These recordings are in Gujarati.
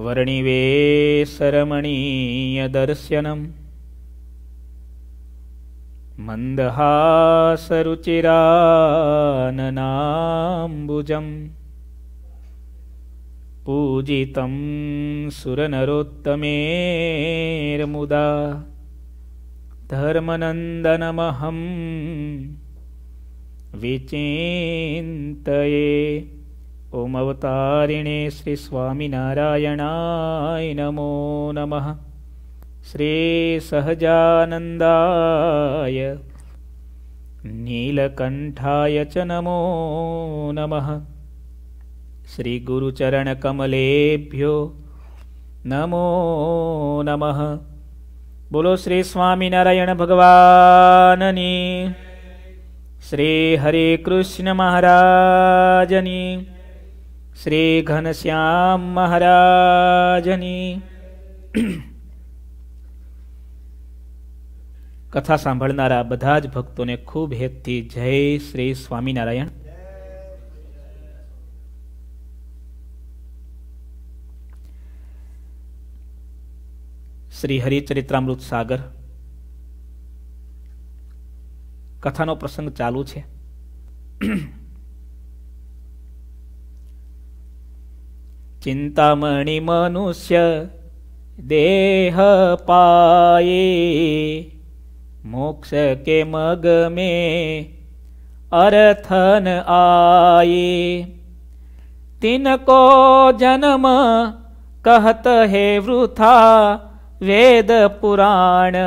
वर्णिवेसरमणीयदर्शनम् मन्दहासरुचिराननाम्बुजं पूजितं सुरनरोत्तमेर्मुदा धर्मनन्दनमहं विचिन्तये ओमवतारिणे श्रीस्वामिनारायणाय नमो नमः श्रीसहजानन्दाय नीलकण्ठाय च नमो नमः श्रीगुरुचरणकमलेभ्यो नमो नमः बोलो श्रीस्वामिनारायणभगवाननि श्रीहरिकृष्णमहाराजनि શ્રી ઘનશ્યામ મહારાજની કથા સાંભળનારા બધા જ ભક્તોને ખૂબ હેતથી જય શ્રી સ્વામિનારાયણ શ્રી હરિચરિત્રામૃત સાગર કથાનો પ્રસંગ ચાલુ છે ચિંતામણી મનુષ્ય દેહ પાયે મોક્ષ કે મગ મે અર્થન આયે તિનકો જન્મ कहत हे वृथा वेद पुराण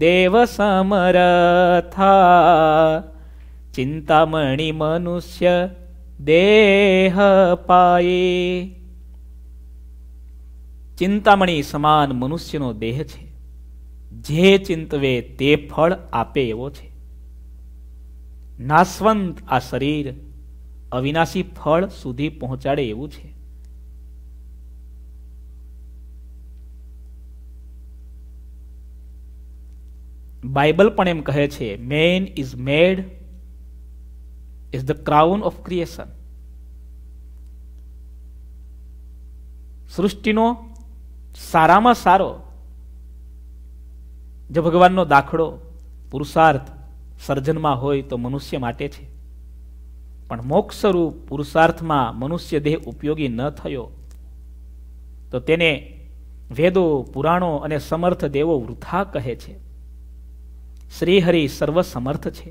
देव समरथा चिंतामणि मनुष्य દેહ પાયે ચિંતામણી સમાન મનુષ્યનો દેહ છે જે ચિંતવે તે ફળ આપે એવો છે નાસવંત આ શરીર અવિનાશી ફળ સુધી પહોંચાડે એવું છે બાઇબલ પણ એમ કહે છે man is made is the crown of creation. સૃષ્ટિનો સારામાં સારો જો ભગવાનનો દાખલો પુરુષાર્થ સર્જનમાં હોય તો મનુષ્ય માટે છે પણ મોક્ષ રૂપ પુરુષાર્થમાં મનુષ્ય દેહ ઉપયોગી ન થયો તો તેને વેદો પુરાણો અને સમર્થ દેવો વૃથા કહે છે શ્રીહરિ સર્વસમર્થ છે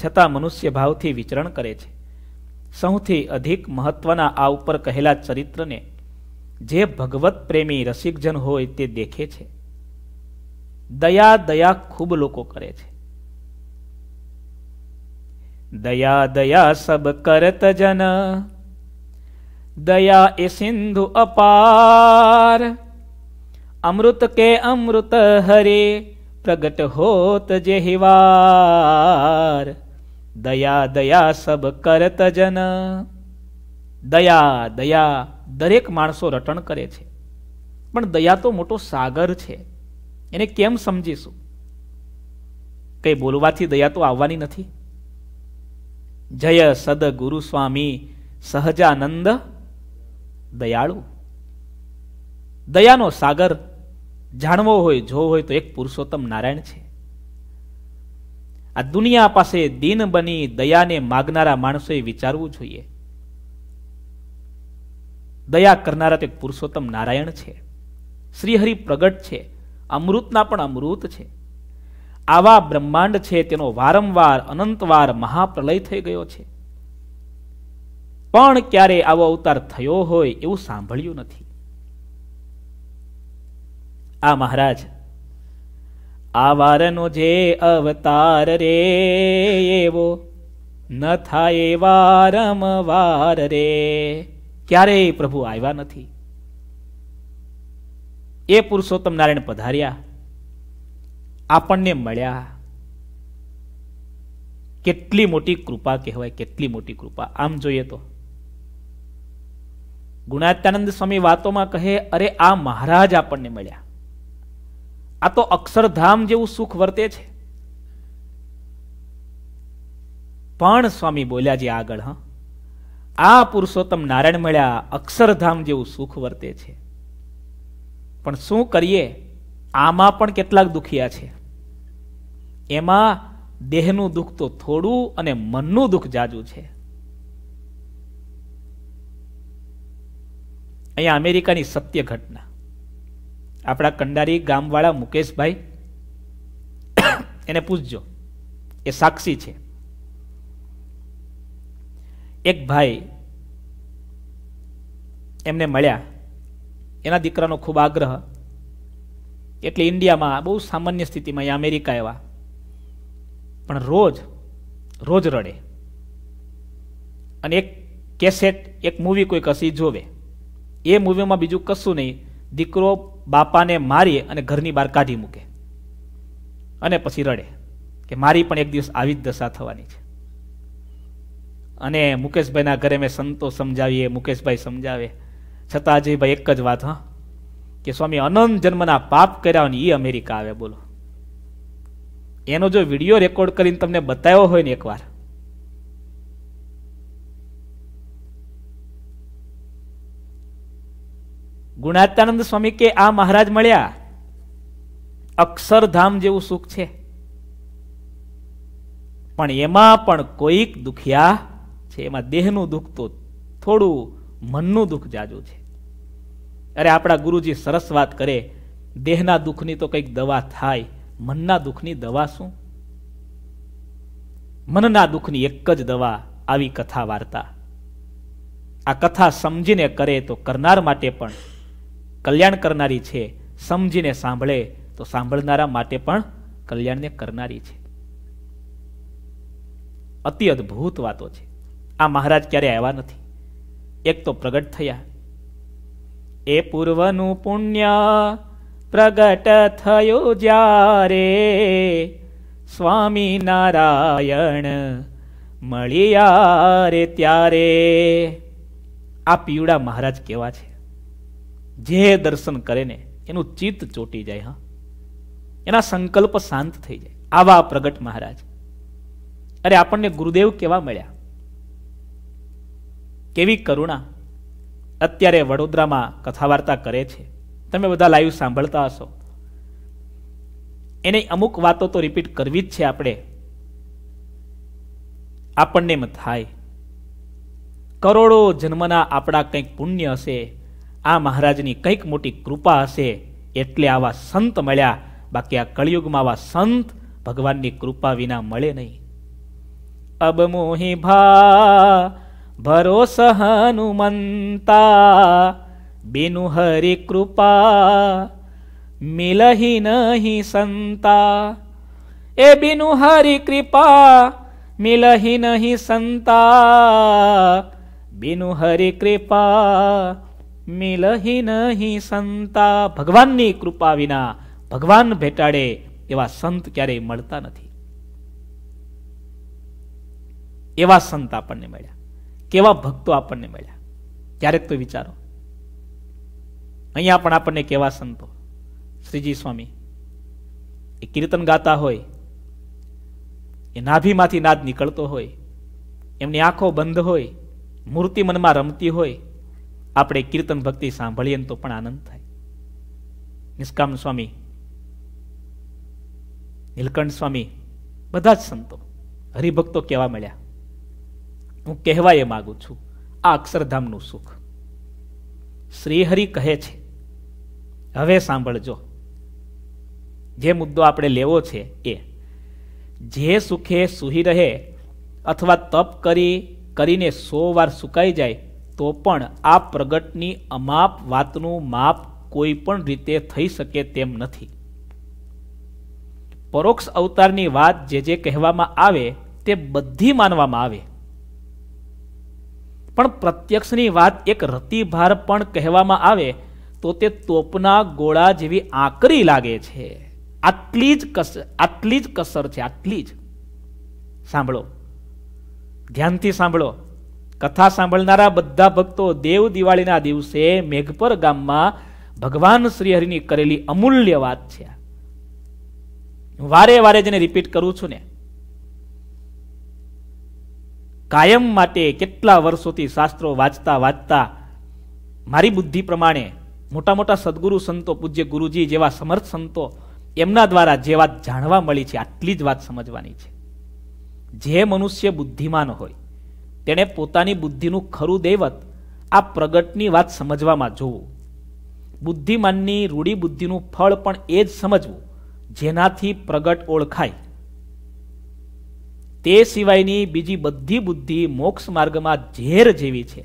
છતાં મનુષ્ય ભાવથી વિચરણ કરે છે સૌથી અધિક મહત્વના આ ઉપર કહેલા ચરિત્રને જે ભગવત પ્રેમી રસિકજન હોય તે દેખે છે દયા દયા ખૂબ લોકો કરે છે દયા દયા સબ કરત જન દયા એ સિંધુ અપાર અમૃત કે અમૃત હરે પ્રગટ હોત જે હિવાર દયા દયા સબ કરત જન દયા દયા દરેક માણસો રટણ કરે છે પણ દયા તો મોટો સાગર છે એને કેમ સમજીશું કંઈ બોલવાથી દયા તો આવવાની નથી જય સદ ગુરુ સ્વામી સહજાનંદ દયાળુ દયાનો સાગર જાણવો હોય જો હોય તો એક પુરુષોત્તમ નારાયણ છે આ દુનિયા પાસે દીન બની દયાને માગનારા માણસોએ વિચારવું જોઈએ દયા કરનારા તે પુરુષોત્તમ નારાયણ છે શ્રીહરિ પ્રગટ છે અમૃતના પણ અમૃત છે આવા બ્રહ્માંડ છે તેનો વારંવાર અનંતવાર મહાપ્રલય થઈ ગયો છે પણ ક્યારે આવો અવતાર થયો હોય એવું સાંભળ્યું નથી આ મહારાજ આ વારનો જે અવતાર રે એવો ન થાય વારમ વાર રે ક્યારેય પ્રભુ આવ્યા નથી એ પુરુષોત્તમ નારાયણ પધાર્યા આપણને મળ્યા કેટલી મોટી કૃપા કહેવાય કેટલી મોટી કૃપા આમ જોઈએ તો ગુણાત્યાનંદ સ્વામી વાતોમાં કહે અરે આ મહારાજ આપણને મળ્યા આ તો અક્ષરધામ જેવું સુખ વર્તે છે પણ સ્વામી બોલ્યા જે આગળ હા આ પુરુષોત્તમ નારાયણ મળ્યા અક્ષરધામ જેવું સુખ વર્તે છે પણ શું કરીએ આમાં પણ કેટલાક દુખિયા છે એમાં દેહનું દુઃખ તો થોડું અને મનનું દુઃખ જાજુ છે અહીંયા અમેરિકાની સત્ય ઘટના આપણા કંડારી ગામવાળા મુકેશભાઈ એને પૂછજો એ સાક્ષી છે એક ભાઈ એમને મળ્યા એના દીકરાનો ખૂબ આગ્રહ એટલે ઇન્ડિયામાં બહુ સામાન્ય સ્થિતિમાં એ અમેરિકા એવા પણ રોજ રોજ રડે અને એક કેસેટ એક મૂવી કોઈ કસી જોવે એ મૂવીમાં બીજું કશું નહીં દીકરો બાપાને મારી અને ઘરની બહાર કાઢી મૂકે અને પછી રડે કે મારી પણ એક દિવસ આવી જ દશા થવાની છે અને મુકેશભાઈના ઘરે મેં સંતો સમજાવીએ મુકેશભાઈ સમજાવે છતાં અજયભાઈ એક જ વાત હા કે સ્વામી અનંત જન્મના પાપ કર્યા હોય ને એ અમેરિકા આવે બોલો એનો જો વિડીયો રેકોર્ડ કરીને તમને બતાવ્યો હોય ને એકવાર ગુણાતાનંદ સ્વામી કે આ મહારાજ મળ્યા અક્ષરધામ જેવું સુખ છે પણ એમાં પણ કોઈક દુખિયા છે એમાં દેહનું દુઃખ તો થોડું મનનું દુઃખ જાજુ છે અરે આપણા ગુરુજી સરસ વાત કરે દેહના દુઃખની તો કંઈક દવા થાય મનના દુઃખની દવા શું મનના દુઃખની એક જ દવા આવી કથા વાર્તા આ કથા સમજીને કરે તો કરનાર માટે પણ કલ્યાણ કરનારી છે સમજીને સાંભળે તો સાંભળનારા માટે પણ કલ્યાણને કરનારી છે અતિ અદ્ભુત વાતો છે આ મહારાજ ક્યારે આવ્યા નથી એક તો પ્રગટ થયા એ પૂર્વનું પુણ્ય પ્રગટ થયું જ્યારે સ્વામી નારાયણ મળ્યા રે ત્યારે આ પીવડા મહારાજ કેવા છે જે દર્શન કરે ને એનું ચિત્ત ચોટી જાય હા એના સંકલ્પ શાંત થઈ જાય આવા પ્રગટ મહારાજ અરે આપણને ગુરુદેવ કેવા મળ્યા કેવી કરુણા અત્યારે વડોદરામાં કથા વાર્તા કરે છે તમે બધા લાઈવ સાંભળતા હશો એને અમુક વાતો તો રિપીટ કરવી જ છે આપણે આપણને એમ થાય કરોડો જન્મના આપણા કંઈક પુણ્ય હશે આ મહારાજની કંઈક મોટી કૃપા હશે એટલે આવા સંત મળ્યા બાકી આ કળિયુગમાં આવા સંત ભગવાનની કૃપા વિના મળે નહીં અબ મોહી ભા ભરોસ હનુમંતા બિનુ હરિ કૃપા મિલહી નહીં સંતા એ બિનુ હરિ કૃપા મિલહી નહીં સંતા બિનુ હરિ કૃપા મિલહી નહીં સંતા ભગવાનની કૃપા વિના ભગવાન ભેટાડે એવા સંત ક્યારેય મળતા નથી એવા સંત આપણને મળ્યા કેવા ભક્તો આપણને મળ્યા ક્યારેક તો વિચારો અહીંયા પણ આપણને કેવા સંતો શ્રીજી સ્વામી એ કીર્તન ગાતા હોય એ નાભીમાંથી નાદ નીકળતો હોય એમની આંખો બંધ હોય મૂર્તિ મનમાં રમતી હોય આપણે કીર્તન ભક્તિ સાંભળીએ તો પણ આનંદ થાય નિષ્કામ સ્વામી નીલકંઠ સ્વામી બધા જ સંતો હરિભક્તો કહેવા મળ્યા હું કહેવા એ માગું છું આ અક્ષરધામનું સુખ શ્રીહરિ કહે છે હવે સાંભળજો જે મુદ્દો આપણે લેવો છે એ જે સુખે સુહી રહે અથવા તપ કરી કરીને સો વાર સુકાઈ જાય તો પણ આ પ્રગટની અમાપ વાતનું માપ કોઈ પણ રીતે થઈ શકે તેમ નથી પરોક્ષ અવતારની વાત જે જે કહેવામાં આવે તે બધી માનવામાં આવે પણ પ્રત્યક્ષની વાત એક રતિભાર પણ કહેવામાં આવે તો તે તોપના ગોળા જેવી આકરી લાગે છે આટલી જ કસર આટલી જ કસર છે આટલી જ સાંભળો ધ્યાનથી સાંભળો કથા સાંભળનારા બધા ભક્તો દેવ દિવાળીના દિવસે મેઘપર ગામમાં ભગવાન શ્રીહરિની કરેલી અમૂલ્ય વાત છે વારે વારે જેને રિપીટ કરું છું ને કાયમ માટે કેટલા વર્ષોથી શાસ્ત્રો વાંચતા વાંચતા મારી બુદ્ધિ પ્રમાણે મોટા મોટા સદગુરુ સંતો પૂજ્ય ગુરુજી જેવા સમર્થ સંતો એમના દ્વારા જે વાત જાણવા મળી છે આટલી જ વાત સમજવાની છે જે મનુષ્ય બુદ્ધિમાન હોય તેણે પોતાની બુદ્ધિનું ખરું દૈવત આ પ્રગટની વાત સમજવામાં જોવું બુદ્ધિમાનની રૂઢી બુદ્ધિનું ફળ પણ એ જ સમજવું જેનાથી પ્રગટ ઓળખાય તે સિવાયની બીજી બધી બુદ્ધિ મોક્ષ માર્ગમાં ઝેર જેવી છે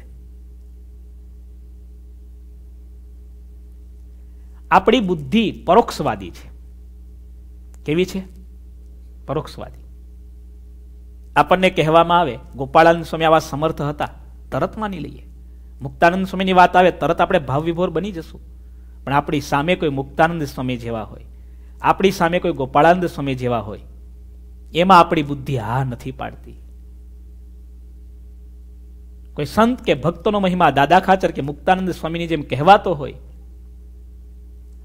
આપણી બુદ્ધિ પરોક્ષવાદી છે કેવી છે પરોક્ષવાદી આપણને કહેવામાં આવે ગોપાળાનંદ સ્વામી આવા સમર્થ હતા તરત માની લઈએ મુક્તાનંદ સ્વામીની વાત આવે તરત આપણે ભાવ વિભોર બની જશું પણ આપણી સામે કોઈ મુક્તાનંદ સ્વામી જેવા હોય આપણી સામે કોઈ ગોપાળાનંદ સ્વામી જેવા હોય એમાં આપણી બુદ્ધિ હા નથી પાડતી કોઈ સંત કે ભક્તોનો મહિમા દાદા ખાચર કે મુક્તાનંદ સ્વામીની જેમ કહેવાતો હોય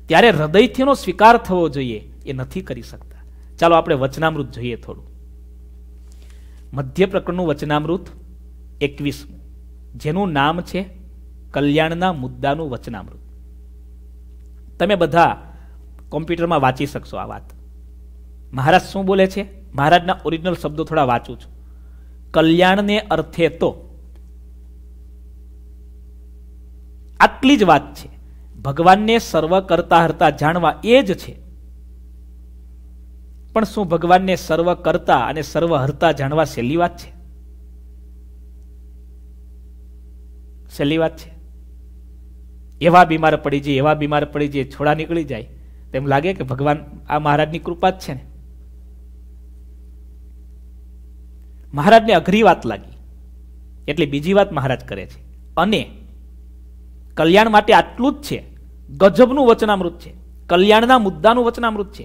ત્યારે હૃદયથી સ્વીકાર થવો જોઈએ એ નથી કરી શકતા ચાલો આપણે વચનામૃત જોઈએ થોડું મધ્ય પ્રકરણનું વચનામૃત એકવીસમું જેનું નામ છે કલ્યાણના મુદ્દાનું વચનામૃત તમે બધા કોમ્પ્યુટરમાં વાંચી શકશો આ વાત મહારાજ શું બોલે છે મહારાજના ઓરિજિનલ શબ્દો થોડા વાંચું છું કલ્યાણને અર્થે તો આટલી જ વાત છે ભગવાનને સર્વ કરતા હરતા જાણવા એ જ છે પણ શું ભગવાનને સર્વ કરતા અને સર્વ હરતા જાણવા સહેલી વાત છે સહેલી વાત છે એવા બીમાર પડી જઈએ એવા બીમાર પડી જઈએ છોડા નીકળી જાય તેમ લાગે કે ભગવાન આ મહારાજની કૃપા જ છે ને મહારાજને અઘરી વાત લાગી એટલે બીજી વાત મહારાજ કરે છે અને કલ્યાણ માટે આટલું જ છે ગજબનું વચનામૃત છે કલ્યાણના મુદ્દાનું વચનામૃત છે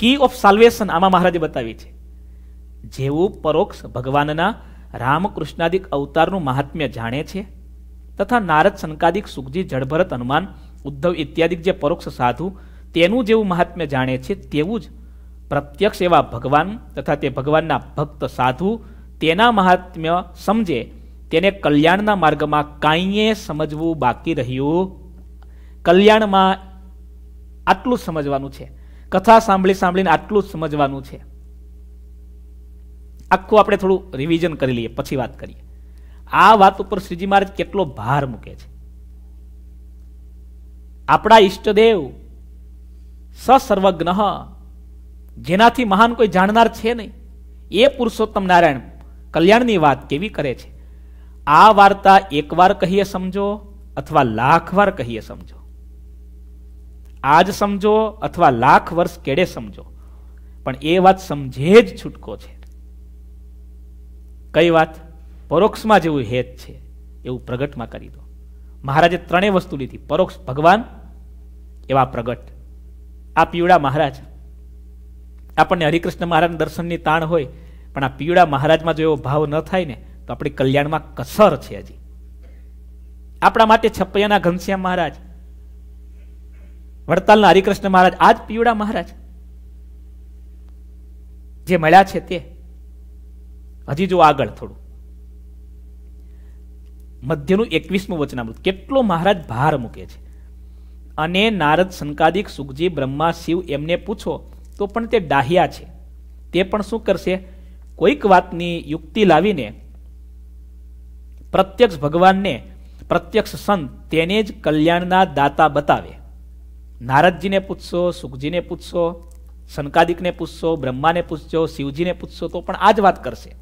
કી ઓફ સાલ્વેશન આમાં મહારાજે બતાવી છે જેવું પરોક્ષ ભગવાનના રામકૃષ્ણાદિક અવતારનું મહાત્મ્ય જાણે છે તથા નારદ શંકાદિક સુખજી જળભરત હનુમાન ઉદ્ધવ ઇત્યાદિક જે પરોક્ષ સાધુ તેનું જેવું મહાત્મ્ય જાણે છે તેવું જ પ્રત્યક્ષ એવા ભગવાન તથા તે ભગવાનના ભક્ત સાધુ તેના મહાત્મ્ય સમજે તેને કલ્યાણના માર્ગમાં કાંઈએ સમજવું બાકી રહ્યું કલ્યાણમાં આટલું સમજવાનું છે કથા સાંભળી સાંભળીને આટલું જ સમજવાનું છે આખું આપણે થોડું રિવિઝન કરી લઈએ પછી વાત કરીએ આ વાત ઉપર શ્રીજી મહારાજ કેટલો ભાર મૂકે છે આપણા ઈષ્ટદેવ સસર્વજ્ઞ જેનાથી મહાન કોઈ જાણનાર છે નહીં એ પુરુષોત્તમ નારાયણ કલ્યાણની વાત કેવી કરે છે આ વાર્તા એકવાર કહીએ સમજો અથવા લાખ વાર કહીએ સમજો આજ સમજો અથવા લાખ વર્ષ કેડે સમજો પણ એ વાત સમજે જ છૂટકો છે કઈ વાત પરોક્ષમાં જેવું હેત છે એવું પ્રગટમાં કરી દો મહારાજે ત્રણેય વસ્તુ લીધી પરોક્ષ ભગવાન એવા પ્રગટ આ પીવડા મહારાજ આપણને હરિકૃષ્ણ મહારાજ દર્શનની તાણ હોય પણ આ પીવડા મહારાજમાં જો એવો ભાવ ન થાય ને તો આપણી કલ્યાણમાં કસર છે હજી આપણા માટે છપ્પૈયાના ઘનશ્યામ મહારાજ વડતાલના હરિકૃષ્ણ મહારાજ આજ જ પીવડા મહારાજ જે મળ્યા છે તે હજી જો આગળ થોડું મધ્યનું એકવીસમું વચનામૃત કેટલો મહારાજ ભાર મૂકે છે અને નારદ સંકાદિક સુખજી બ્રહ્મા શિવ એમને પૂછો તો પણ તે ડાહ્યા છે તે પણ શું કરશે કોઈક વાતની યુક્તિ લાવીને પ્રત્યક્ષ ભગવાનને પ્રત્યક્ષ સંત તેને જ કલ્યાણના દાતા બતાવે નારદજીને પૂછશો સુખજીને પૂછશો શનકાદિકને પૂછશો બ્રહ્માને પૂછશો શિવજીને પૂછશો તો પણ આ જ વાત કરશે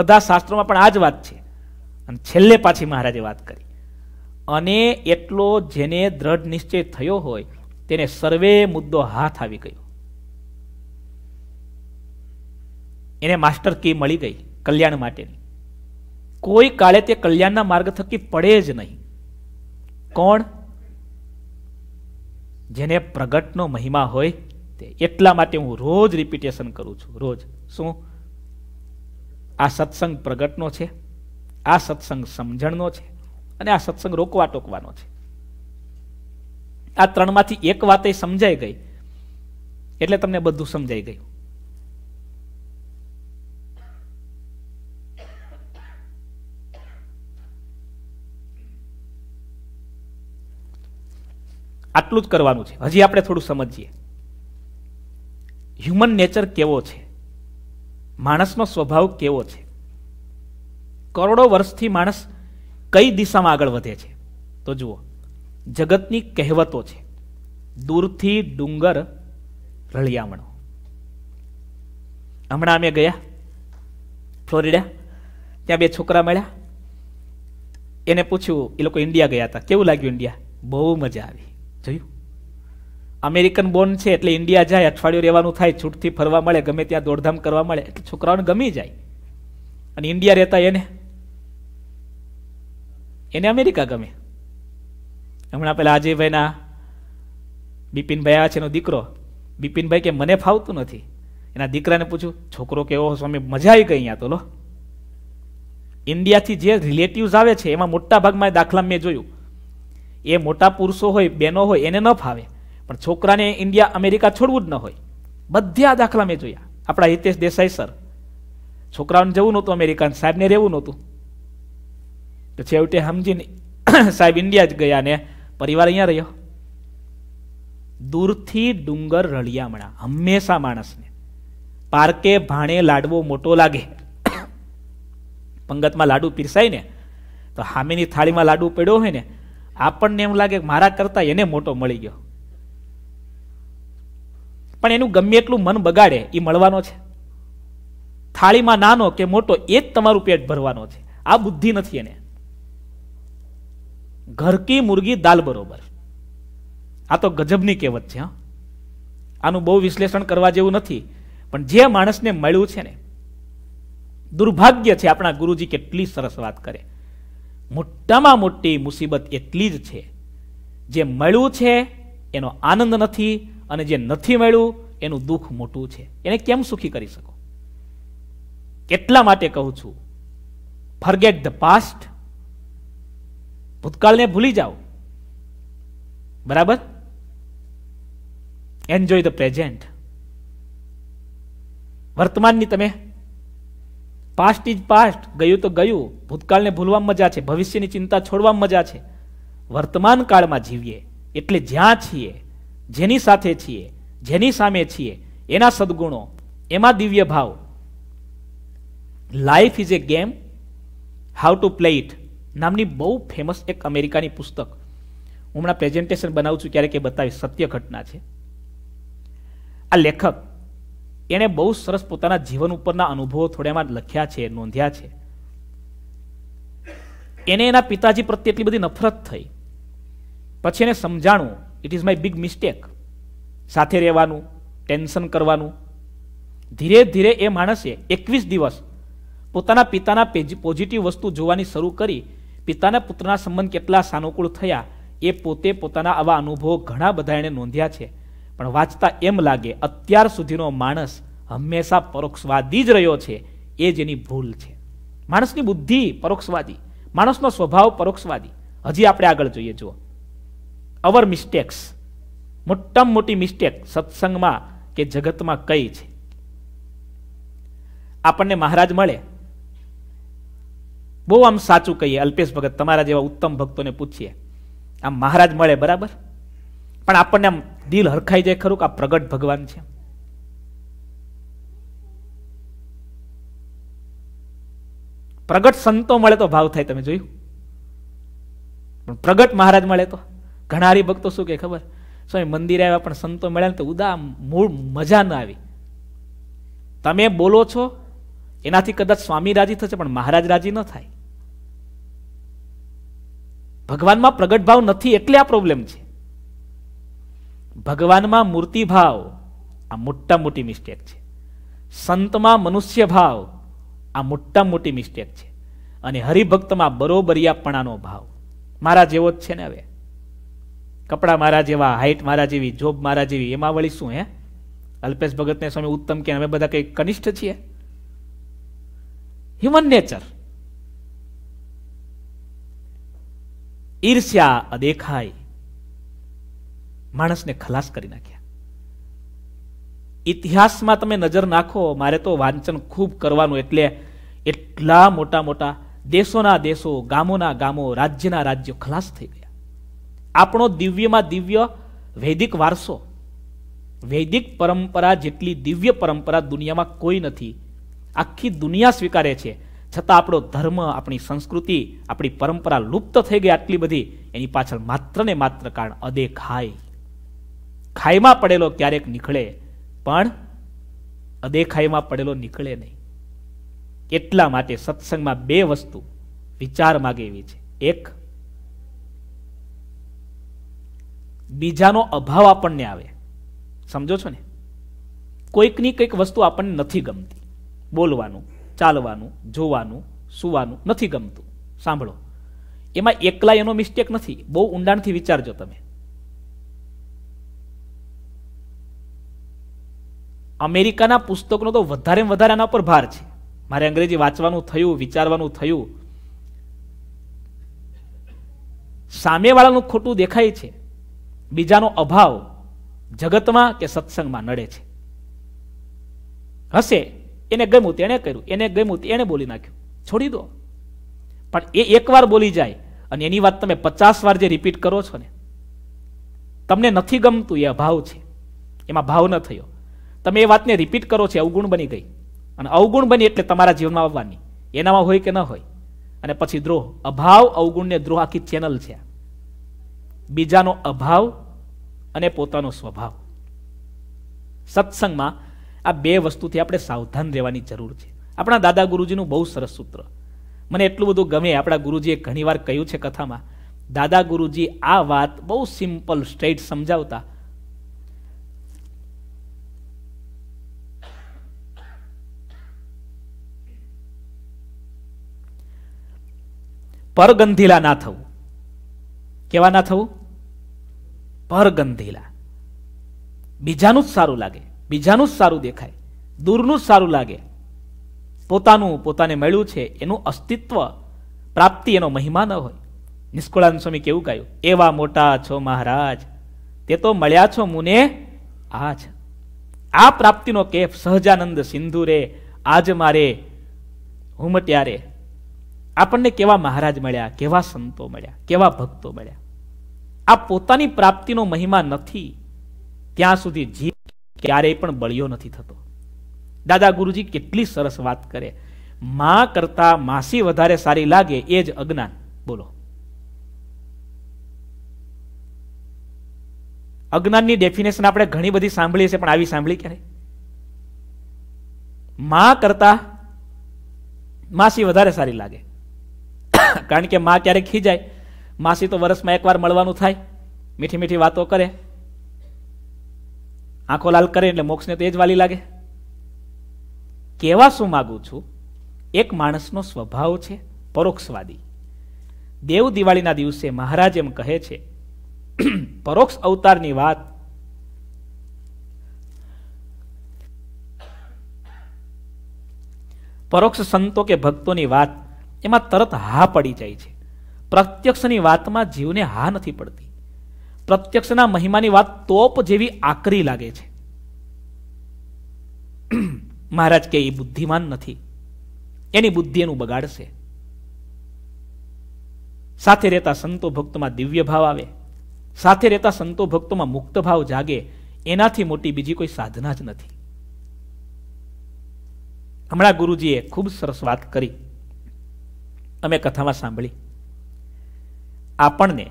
બધા શાસ્ત્રોમાં પણ આ જ વાત છે અને છેલ્લે પાછી મહારાજે વાત કરી અને એટલો જેને દ્રઢ નિશ્ચય થયો હોય તેને સર્વે મુદ્દો હાથ આવી ગયો એને માસ્ટર કી મળી ગઈ કલ્યાણ માટેની કોઈ કાળે તે કલ્યાણના માર્ગ થકી પડે જ નહીં કોણ જેને પ્રગટનો મહિમા હોય તે એટલા માટે હું રોજ રિપીટેશન કરું છું રોજ શું આ સત્સંગ પ્રગટનો છે આ સત્સંગ સમજણનો છે અને આ સત્સંગ રોકવા ટોકવાનો છે આ ત્રણમાંથી એક વાત સમજાઈ ગઈ એટલે તમને બધું સમજાઈ ગયું આટલું જ કરવાનું છે હજી આપણે થોડું સમજીએ હ્યુમન નેચર કેવો છે માણસનો સ્વભાવ કેવો છે કરોડો વર્ષથી માણસ કઈ દિશામાં આગળ વધે છે તો જુઓ જગતની કહેવતો છે દૂરથી ડુંગર રળિયામણો હમણાં અમે ગયા ફ્લોરિડા ત્યાં બે છોકરા મળ્યા એને પૂછ્યું એ લોકો ઇન્ડિયા ગયા હતા કેવું લાગ્યું ઇન્ડિયા બહુ મજા આવી જોયું અમેરિકન બોર્ન છે એટલે ઇન્ડિયા જાય અઠવાડિયું રહેવાનું થાય છૂટથી ફરવા મળે ગમે ત્યાં દોડધામ કરવા મળે એટલે છોકરાઓને ગમી જાય અને ઇન્ડિયા રહેતા એને એને અમેરિકા ગમે હમણાં પેલા અજયભાઈના બિપિનભાઈ આ છે એનો દીકરો બિપિનભાઈ કે મને ફાવતું નથી એના દીકરાને પૂછ્યું છોકરો કેવો સ્વામી મજા આવી ગઈ અહીંયા તો લો ઇન્ડિયાથી જે રિલેટિવ્સ આવે છે એમાં મોટા ભાગમાં દાખલા મેં જોયું એ મોટા પુરુષો હોય બહેનો હોય એને ન ફાવે પણ છોકરાને ઇન્ડિયા અમેરિકા છોડવું જ ન હોય બધા દાખલા મેં જોયા આપણા હિતેશ દેસાઈ સર છોકરાઓને જવું નહોતું અમેરિકા સાહેબને રહેવું નહોતું તો છેવટે સમજીને સાહેબ ઇન્ડિયા જ ગયા ને પરિવાર અહીંયા રહ્યો દૂરથી ડુંગર રળિયામણા હંમેશા માણસને પાર્કે ભાણે લાડવો મોટો લાગે પંગતમાં લાડુ પીરસાય ને તો હામીની થાળીમાં લાડુ પડ્યો હોય ને આપણને એમ લાગે મારા કરતા એને મોટો મળી ગયો પણ એનું ગમે એટલું મન બગાડે એ મળવાનો છે થાળીમાં નાનો કે મોટો એ જ તમારું પેટ ભરવાનો છે આ બુદ્ધિ નથી એને ઘર કી મુર્ગી દાલ બરોબર આ તો ગજબની કહેવત છે હા આનું બહુ વિશ્લેષણ કરવા જેવું નથી પણ જે માણસને મળ્યું છે ને દુર્ભાગ્ય છે આપણા ગુરુજી કેટલી સરસ વાત કરે મોટામાં મોટી મુસીબત એટલી જ છે જે મળ્યું છે એનો આનંદ નથી અને જે નથી મળ્યું એનું દુઃખ મોટું છે એને કેમ સુખી કરી શકો કેટલા માટે કહું છું ફરગેટ ધ પાસ્ટ ભૂતકાળને ભૂલી જાઓ બરાબર એન્જોય ધ પ્રેઝન્ટ વર્તમાનની તમે પાસ્ટ ઇઝ પાસ્ટ ગયું તો ગયું ભૂતકાળને ભૂલવામાં મજા છે ભવિષ્યની ચિંતા છોડવામાં મજા છે વર્તમાન કાળમાં જીવીએ એટલે જ્યાં છીએ જેની સાથે છીએ જેની સામે છીએ એના સદગુણો એમાં દિવ્ય ભાવ life is a game how to play it નામની બહુ ફેમસ એક અમેરિકાની પુસ્તક હું હમણાં પ્રેઝન્ટેશન બનાવું છું ક્યારેક એ બતાવી સત્ય ઘટના છે આ લેખક એણે બહુ સરસ પોતાના જીવન ઉપરના અનુભવો થોડામાં લખ્યા છે નોંધ્યા છે એને એના પિતાજી પ્રત્યે એટલી બધી નફરત થઈ પછી એને સમજાણું it is my big mistake સાથે રહેવાનું ટેન્શન કરવાનું ધીરે ધીરે એ માણસે એકવીસ દિવસ પોતાના પિતાના પોઝિટિવ વસ્તુ જોવાની શરૂ કરી પિતાના પુત્રના સંબંધ કેટલા સાનુકૂળ થયા એ પોતે પોતાના આવા અનુભવો ઘણા બધા એણે નોંધ્યા છે પણ વાંચતા એમ લાગે અત્યાર સુધીનો માણસ હંમેશા પરોક્ષવાદી જ રહ્યો છે એ જેની ભૂલ છે માણસની બુદ્ધિ પરોક્ષવાદી માણસનો સ્વભાવ પરોક્ષવાદી હજી આપણે આગળ જોઈએ જુઓ અવર મિસ્ટેક્સ મોટામાં મોટી મિસ્ટેક સત્સંગમાં કે જગતમાં કઈ છે આપણને મહારાજ મળે બહુ આમ સાચું કહીએ અલ્પેશ ભગત તમારા જેવા ઉત્તમ ભક્તોને પૂછીએ આમ મહારાજ મળે બરાબર પણ આપણને આમ દિલ હરખાઈ જાય ખરું કે આ પ્રગટ ભગવાન છે પ્રગટ સંતો મળે તો ભાવ થાય તમે જોયું પણ પ્રગટ મહારાજ મળે તો ઘણા ભક્તો શું કે ખબર સ્વામી મંદિરે આવ્યા પણ સંતો મળ્યા તો ઉદા મૂળ મજા ન આવી તમે બોલો છો એનાથી કદાચ સ્વામી રાજી થશે પણ મહારાજ રાજી ન થાય ભગવાનમાં પ્રગટ ભાવ નથી એટલે આ પ્રોબ્લેમ છે ભગવાનમાં મૂર્તિ ભાવ આ મોટા મોટી મિસ્ટેક છે સંતમાં મનુષ્ય ભાવ આ મોટા મોટી મિસ્ટેક છે અને હરિભક્તમાં બરોબરિયાપણાનો ભાવ મારા જેવો જ છે ને હવે કપડાં મારા જેવા હાઇટ મારા જેવી જોબ મારા જેવી એમાં વળી શું હે અલ્પેશ ભગતને સ્વામી ઉત્તમ કે અમે બધા કંઈક કનિષ્ઠ છીએ હ્યુમન નેચર ઈર્ષ્યા અદેખાય માણસને ખલાસ કરી નાખ્યા ઇતિહાસમાં તમે નજર નાખો મારે તો વાંચન ખૂબ કરવાનું એટલે એટલા મોટા મોટા દેશોના દેશો ગામોના ગામો રાજ્યના રાજ્યો ખલાસ થઈ ગયા આપણો દિવ્યમાં દિવ્ય વૈદિક વારસો વૈદિક પરંપરા જેટલી દિવ્ય પરંપરા દુનિયામાં કોઈ નથી આખી દુનિયા સ્વીકારે છે છતાં આપણો ધર્મ આપણી સંસ્કૃતિ આપણી પરંપરા લુપ્ત થઈ ગઈ આટલી બધી એની પાછળ માત્ર ને માત્ર કારણ અદેખાય ખાઈમાં પડેલો ક્યારેક નીકળે પણ અદેખાઈમાં પડેલો નીકળે નહીં એટલા માટે સત્સંગમાં બે વસ્તુ વિચાર માગે એવી છે એક બીજાનો અભાવ આપણને આવે સમજો છો ને કોઈકની કંઈક વસ્તુ આપણને નથી ગમતી બોલવાનું ચાલવાનું જોવાનું સુવાનું નથી ગમતું સાંભળો એમાં એકલા એનો મિસ્ટેક નથી બહુ ઊંડાણથી વિચારજો તમે અમેરિકાના પુસ્તકનો તો વધારે વધારે આના પર ભાર છે મારે અંગ્રેજી વાંચવાનું થયું વિચારવાનું થયું સામેવાળાનું ખોટું દેખાય છે બીજાનો અભાવ જગતમાં કે સત્સંગમાં નડે છે હશે એને ગમ્યું તેણે કર્યું એને ગમ્યું તેણે બોલી નાખ્યું છોડી દો પણ એ એકવાર બોલી જાય અને એની વાત તમે પચાસ વાર જે રિપીટ કરો છો ને તમને નથી ગમતું એ અભાવ છે એમાં ભાવ ન થયો તમે એ વાતને રિપીટ કરો છો અવગુણ બની ગઈ અને અવગુણ બની એટલે તમારા જીવનમાં આવવાની એનામાં હોય કે ન હોય અને પછી દ્રોહ અભાવ અવગુણને દ્રોહ આખી ચેનલ છે બીજાનો અભાવ અને પોતાનો સ્વભાવ સત્સંગમાં આ બે વસ્તુથી આપણે સાવધાન રહેવાની જરૂર છે આપણા દાદા ગુરુજીનું બહુ સરસ સૂત્ર મને એટલું બધું ગમે આપણા ગુરુજીએ ઘણીવાર કહ્યું છે કથામાં દાદા ગુરુજી આ વાત બહુ સિમ્પલ સ્ટ્રેટ સમજાવતા પરગંધીલા ના થવું કેવા ના થવું પરગંધીલા બીજાનું જ સારું લાગે બીજાનું જ સારું દેખાય દૂરનું જ સારું લાગે પોતાનું પોતાને મળ્યું છે એનું અસ્તિત્વ પ્રાપ્તિ એનો મહિમા ન હોય નિષ્કુળાન સ્વામી કેવું કહ્યું એવા મોટા છો મહારાજ તે તો મળ્યા છો મુને આજ આ પ્રાપ્તિનો કેફ સહજાનંદ સિંધુરે આજ મારે હુમટ્યારે આપણને કેવા મહારાજ મળ્યા કેવા સંતો મળ્યા કેવા ભક્તો મળ્યા આ પોતાની પ્રાપ્તિનો મહિમા નથી ત્યાં સુધી જીવ ક્યારેય પણ બળ્યો નથી થતો દાદા ગુરુજી કેટલી સરસ વાત કરે માં કરતા માસી વધારે સારી લાગે એ જ અજ્ઞાન બોલો અજ્ઞાનની ડેફિનેશન આપણે ઘણી બધી સાંભળીએ છીએ પણ આવી સાંભળી ક્યારે માં કરતા માસી વધારે સારી લાગે કારણ કે માં ક્યારેક ખીજાય માસી તો વર્ષમાં એકવાર મળવાનું થાય મીઠી મીઠી વાતો કરે આંખો લાલ કરે એટલે મોક્ષને તો એ જ વાલી લાગે કહેવા શું માગું છું એક માણસનો સ્વભાવ છે પરોક્ષવાદી દેવ દિવાળીના દિવસે મહારાજ એમ કહે છે પરોક્ષ અવતારની વાત પરોક્ષ સંતો કે ભક્તોની વાત એમાં તરત હા પડી જાય છે પ્રત્યક્ષની વાતમાં જીવને હા નથી પડતી પ્રત્યક્ષના મહિમાની વાત તોપ જેવી આકરી લાગે છે મહારાજ કે એ બુદ્ધિમાન નથી એની બુદ્ધિ એનું બગાડશે સાથે રહેતા સંતો ભક્તોમાં દિવ્ય ભાવ આવે સાથે રહેતા સંતો ભક્તોમાં મુક્ત ભાવ જાગે એનાથી મોટી બીજી કોઈ સાધના જ નથી હમણાં ગુરુજીએ ખૂબ સરસ વાત કરી અમે કથામાં સાંભળી આપણને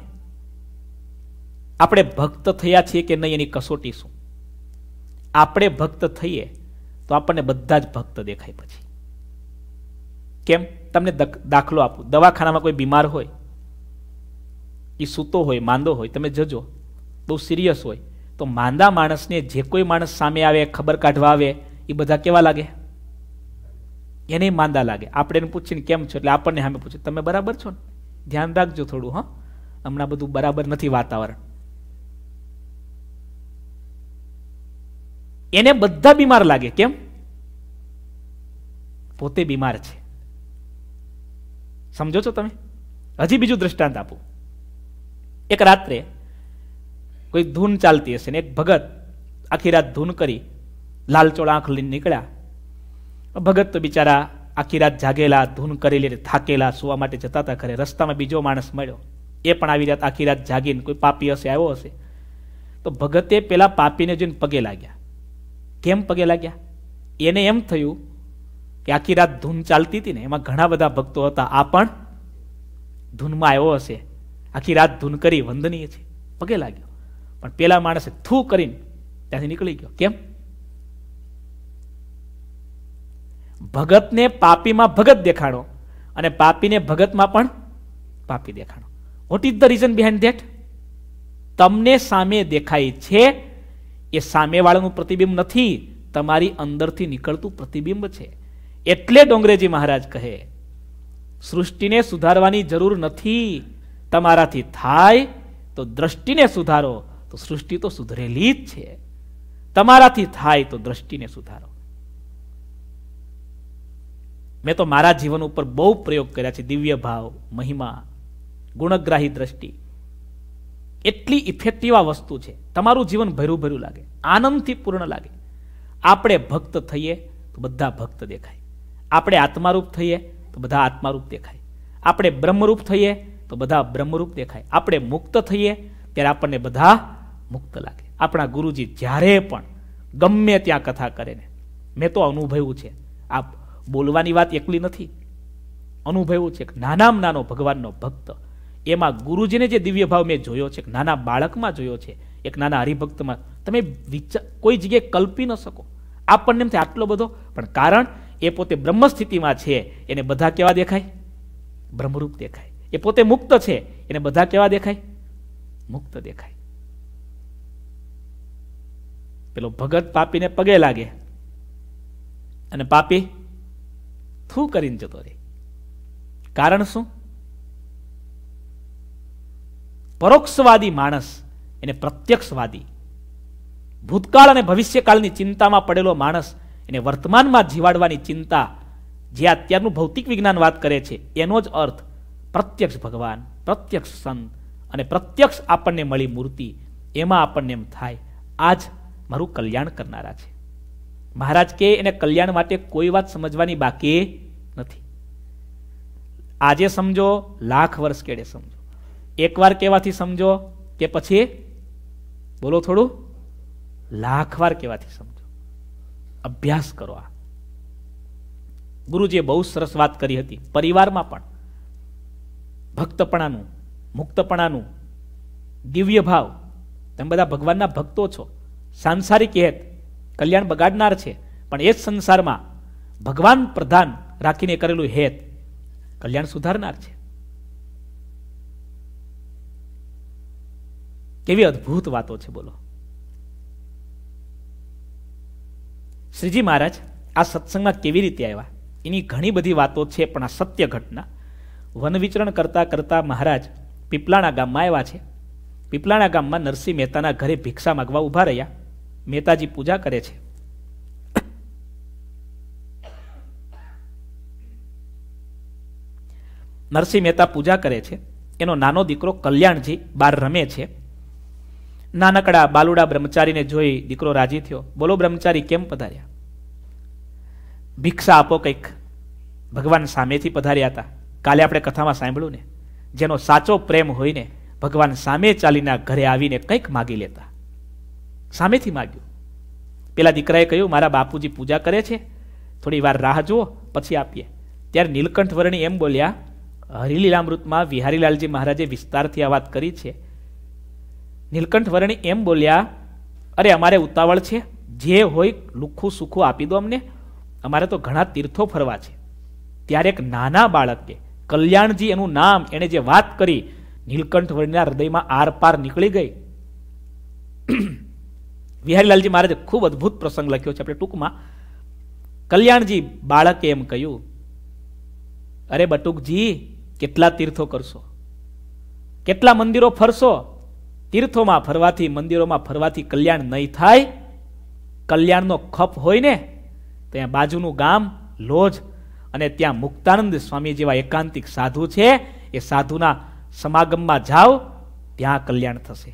આપણે ભક્ત થયા છીએ કે નહીં એની કસોટી શું આપણે ભક્ત થઈએ તો આપણને બધા જ ભક્ત દેખાય પછી કેમ તમને દાખલો આપું દવાખાનામાં કોઈ બીમાર હોય એ સૂતો હોય માંદો હોય તમે જજો બહુ સિરિયસ હોય તો માંદા માણસને જે કોઈ માણસ સામે આવે ખબર કાઢવા આવે એ બધા કેવા લાગે એને માંદા લાગે આપણે એને પૂછીને કેમ છો એટલે આપણને સામે પૂછે તમે બરાબર છો ને ધ્યાન રાખજો થોડું હા હમણાં બધું બરાબર નથી વાતાવરણ એને બધા બીમાર લાગે કેમ પોતે બીમાર છે સમજો છો તમે હજી બીજું દ્રષ્ટાંત આપો એક રાત્રે કોઈ ધૂન ચાલતી હશે ને એક ભગત આખી રાત ધૂન કરી લાલચોળ આંખ લઈને નીકળ્યા ભગત તો બિચારા આખી રાત જાગેલા ધૂન કરેલી થાકેલા સુવા માટે જતા હતા ઘરે રસ્તામાં બીજો માણસ મળ્યો એ પણ આવી રાત આખી રાત જાગીને કોઈ પાપી હશે આવ્યો હશે તો ભગતે પેલા પાપીને જોઈને પગે લાગ્યા કેમ પગે લાગ્યા એને એમ થયું કે આખી રાત ધૂન ચાલતી હતી ને એમાં ઘણા બધા ભક્તો હતા આ પણ ધૂનમાં આવ્યો હશે આખી રાત ધૂન કરી વંદનીય છે પગે લાગ્યો પણ પેલા માણસે થૂ કરીને ત્યાંથી નીકળી ગયો કેમ ભગતને પાપીમાં ભગત દેખાડો અને પાપીને ભગતમાં પણ પાપી દેખાડો what is the reason behind that તમને સામે દેખાય છે એ સામેવાળાનું પ્રતિબિંબ નથી તમારી અંદરથી નીકળતું પ્રતિબિંબ છે એટલે ડોંગરેજી મહારાજ કહે સૃષ્ટિને સુધારવાની જરૂર નથી તમારાથી થાય તો દ્રષ્ટિને સુધારો તો સૃષ્ટિ તો સુધરેલી જ છે તમારાથી થાય તો દ્રષ્ટિને સુધારો મેં તો મારા જીવન ઉપર બહુ પ્રયોગ કર્યા છે દિવ્ય ભાવ મહિમા ગુણગ્રાહી દ્રષ્ટિ એટલી ઇફેક્ટિવ આ વસ્તુ છે તમારું જીવન ભર્યું ભર્યું લાગે આનંદથી પૂર્ણ લાગે આપણે ભક્ત થઈએ તો બધા ભક્ત દેખાય આપણે આત્મારૂપ થઈએ તો બધા આત્મારૂપ દેખાય આપણે બ્રહ્મરૂપ થઈએ તો બધા બ્રહ્મરૂપ દેખાય આપણે મુક્ત થઈએ ત્યારે આપણને બધા મુક્ત લાગે આપણા ગુરુજી જ્યારે પણ ગમે ત્યાં કથા કરે ને મેં તો અનુભવ્યું છે આ બોલવાની વાત એકલી નથી અનુભવ્યું છે નાનામાં નાનો ભગવાનનો ભક્ત એમાં ગુરુજીને જે દિવ્ય ભાવ મેં જોયો છે નાના બાળકમાં જોયો છે એક નાના હરિભક્તમાં તમે વિચાર કોઈ જગ્યાએ કલ્પી ન શકો આપણને એમ થાય આટલો બધો પણ કારણ એ પોતે બ્રહ્મ સ્થિતિમાં છે એને બધા કેવા દેખાય બ્રહ્મરૂપ દેખાય એ પોતે મુક્ત છે એને બધા કેવા દેખાય મુક્ત દેખાય પેલો ભગત પાપીને પગે લાગે અને પાપી થૂ કરીને જતો રહે કારણ શું પરોક્ષવાદી માણસ એને પ્રત્યક્ષવાદી ભૂતકાળ અને ભવિષ્યકાળની ચિંતામાં પડેલો માણસ એને વર્તમાનમાં જીવાડવાની ચિંતા જે અત્યારનું ભૌતિક વિજ્ઞાન વાત કરે છે એનો જ અર્થ પ્રત્યક્ષ ભગવાન પ્રત્યક્ષ સંત અને પ્રત્યક્ષ આપણને મળી મૂર્તિ એમાં આપણને એમ થાય આ જ મારું કલ્યાણ કરનારા છે મહારાજ કે એને કલ્યાણ માટે કોઈ વાત સમજવાની બાકી નથી આજે સમજો લાખ વર્ષ કેડે સમજો એકવાર કહેવાથી સમજો કે પછી બોલો થોડું લાખ વાર કહેવાથી સમજો અભ્યાસ કરો આ ગુરુજીએ બહુ સરસ વાત કરી હતી પરિવારમાં પણ ભક્તપણાનું મુક્તપણાનું દિવ્ય ભાવ તમે બધા ભગવાનના ભક્તો છો સાંસારિક હેત કલ્યાણ બગાડનાર છે પણ એ જ સંસારમાં ભગવાન પ્રધાન રાખીને કરેલું હેત કલ્યાણ સુધારનાર છે કેવી અદ્ભુત વાતો છે બોલો શ્રીજી મહારાજ આ સત્સંગમાં કેવી રીતે આવ્યા એની ઘણી બધી વાતો છે પણ આ સત્ય ઘટના વન વિચરણ કરતા કરતા મહારાજ પીપલાણા ગામમાં આવ્યા છે પીપલાણા ગામમાં નરસિંહ મહેતાના ઘરે ભિક્ષા માગવા ઊભા રહ્યા મહેતાજી પૂજા કરે છે નરસિંહ મહેતા પૂજા કરે છે એનો નાનો દીકરો કલ્યાણજી બાર રમે છે નાનકડા બાલુડા બ્રહ્મચારીને જોઈ દીકરો રાજી થયો બોલો બ્રહ્મચારી કેમ પધાર્યા ભિક્ષા આપો કંઈક ભગવાન સામેથી પધાર્યા હતા કાલે આપણે કથામાં સાંભળ્યું ને જેનો સાચો પ્રેમ હોઈને ભગવાન સામે ચાલીના ઘરે આવીને કંઈક માગી લેતા સામેથી માગ્યું પેલા દીકરાએ કહ્યું મારા બાપુજી પૂજા કરે છે થોડી વાર રાહ જુઓ પછી આપીએ ત્યારે નીલકંઠ વર્ણી એમ બોલ્યા હરિલીલામૃતમાં વિહારીલાલજી મહારાજે વિસ્તારથી આ વાત કરી છે નીલકંઠ વર્ણી એમ બોલ્યા અરે અમારે ઉતાવળ છે જે હોય લુખું સુખું આપી દો અમને અમારે તો ઘણા તીર્થો ફરવા છે ત્યારે એક નાના બાળકે કલ્યાણજી એનું નામ એણે જે વાત કરી નીલકંઠ વર્ણના હૃદયમાં આરપાર નીકળી ગઈ વિહારીલાલજી મહારાજે ખૂબ અદ્ભુત પ્રસંગ લખ્યો છે આપણે ટૂંકમાં કલ્યાણજી બાળકે એમ કહ્યું અરે બટુકજી કેટલા તીર્થો કરશો કેટલા મંદિરો ફરશો તીર્થોમાં ફરવાથી મંદિરોમાં ફરવાથી કલ્યાણ નહીં થાય કલ્યાણનો ખપ હોય ને ત્યાં બાજુનું ગામ લોજ અને ત્યાં મુક્તાનંદ સ્વામી જેવા એકાંતિક સાધુ છે એ સાધુના સમાગમમાં જાઓ ત્યાં કલ્યાણ થશે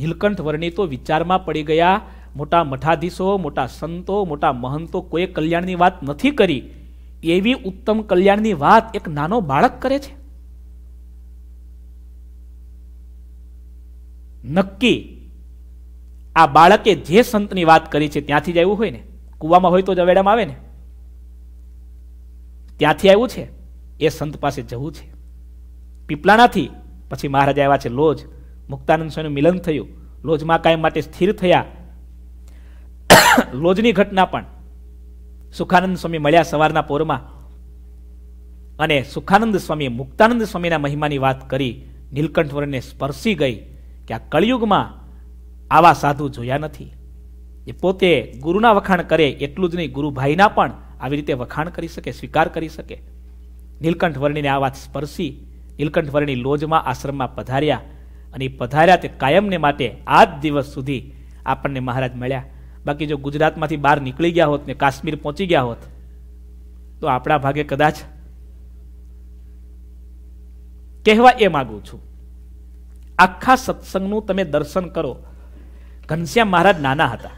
નીલકંઠ વર્ણિ તો વિચારમાં પડી ગયા મોટા મઠાધીશો મોટા સંતો મોટા મહંતો કોઈ કલ્યાણની વાત નથી કરી એવી ઉત્તમ કલ્યાણની વાત એક નાનો બાળક કરે છે નક્કી આ બાળકે જે સંતની વાત કરી છે ત્યાંથી જ આવ્યું હોય ને કૂવામાં હોય તો જવેડામાં આવે ને ત્યાંથી આવ્યું છે એ સંત પાસે જવું છે પીપલાણાથી પછી મહારાજા આવ્યા છે લોજ મુક્તાનંદ સ્વામીનું મિલન થયું લોજમાં કાયમ માટે સ્થિર થયા લોજની ઘટના પણ સુખાનંદ સ્વામી મળ્યા સવારના પોરમાં અને સુખાનંદ સ્વામી મુક્તાનંદ સ્વામીના મહિમાની વાત કરી નીલકંઠવરને સ્પર્શી ગઈ કે આ કળિયુગમાં આવા સાધુ જોયા નથી એ પોતે ગુરુના વખાણ કરે એટલું જ નહીં ગુરુભાઈના પણ આવી રીતે વખાણ કરી શકે સ્વીકાર કરી શકે નીલકંઠ વર્ણીને આ વાત સ્પર્શી નીલકંઠ વર્ણી લોજમાં આશ્રમમાં પધાર્યા અને પધાર્યા તે કાયમને માટે આ જ દિવસ સુધી આપણને મહારાજ મળ્યા બાકી જો ગુજરાતમાંથી બહાર નીકળી ગયા હોત ને કાશ્મીર પહોંચી ગયા હોત તો આપણા ભાગે કદાચ કહેવા એ માગું છું આખા સત્સંગનું તમે દર્શન કરો ઘનશ્યામ મહારાજ નાના હતા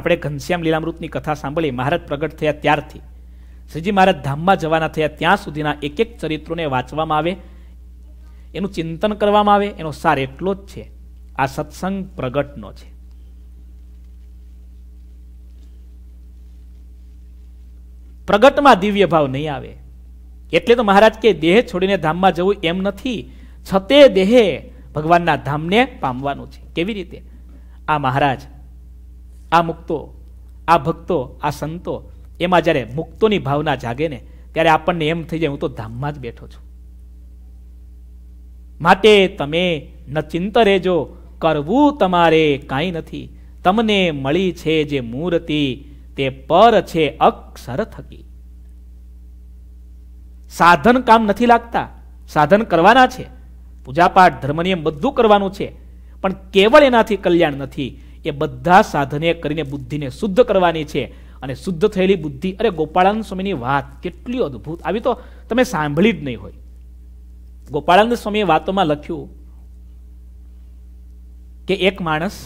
આપણે ઘનશ્યામ લીલામૃતની કથા સાંભળી મહારાજ પ્રગટ થયા ત્યારથી શ્રીજી મહારાજ ધામમાં જવાના થયા ત્યાં સુધીના એક એક ચરિત્રોને વાંચવામાં આવે એનું ચિંતન કરવામાં આવે એનો સાર એટલો જ છે આ સત્સંગ પ્રગટનો છે પ્રગટમાં દિવ્ય ભાવ નહીં આવે એટલે તો મહારાજ કે દેહ છોડીને ધામમાં જવું એમ નથી છતે દેહે ભગવાનના ધામને પામવાનું છે કેવી રીતે આ મહારાજ આ મુક્તો આ ભક્તો આ સંતો એમાં જ્યારે મુક્તોની ભાવના જાગે ને ત્યારે આપણને એમ થઈ જાય હું તો ધામમાં જ બેઠો છું માટે તમે નચિંત રહેજો કરવું તમારે કાંઈ નથી તમને મળી છે જે મૂર્તિ તે પર છે અક્ષર થકી સાધન કામ નથી લાગતા સાધન કરવાના છે પૂજાપાઠ ધર્મનિયમ બધું કરવાનું છે પણ કેવળ એનાથી કલ્યાણ નથી એ બધા સાધને કરીને બુદ્ધિને શુદ્ધ કરવાની છે અને શુદ્ધ થયેલી બુદ્ધિ અરે ગોપાળાનંદ સ્વામીની વાત કેટલી અદ્ભુત આવી તો તમે સાંભળી જ નહીં હોય ગોપાળાનંદ સ્વામીએ વાતોમાં લખ્યું કે એક માણસ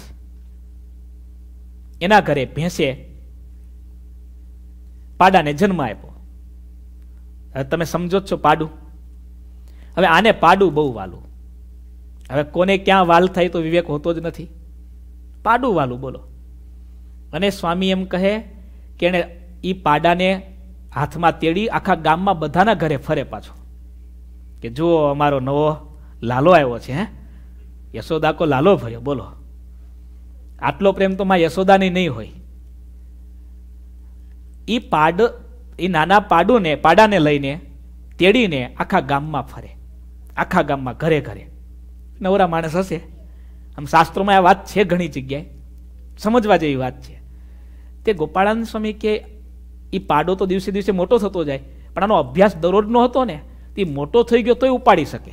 એના ઘરે ભેંસે પાડાને જન્મ આપ્યો હવે તમે સમજો જ છો પાડું હવે આને પાડું બહુ વાલું હવે કોને ક્યાં વાલ થાય તો વિવેક હોતો જ નથી પાડું વાલું બોલો અને સ્વામી એમ કહે કે એણે એ પાડાને હાથમાં તેડી આખા ગામમાં બધાના ઘરે ફરે પાછો કે જુઓ અમારો નવો લાલો આવ્યો છે હે યશોદા કો લાલો ભયો બોલો આટલો પ્રેમ તો માં યશોદાની નહીં હોય એ પાડ એ નાના પાડુને પાડાને લઈને તેડીને આખા ગામમાં ફરે આખા ગામમાં ઘરે ઘરે નવરા માણસ હશે આમ શાસ્ત્રોમાં આ વાત છે ઘણી જગ્યાએ સમજવા જેવી વાત છે તે ગોપાળાન સ્વામી કે એ પાડો તો દિવસે દિવસે મોટો થતો જાય પણ આનો અભ્યાસ દરરોજનો હતો ને તે મોટો થઈ ગયો તોય ઉપાડી શકે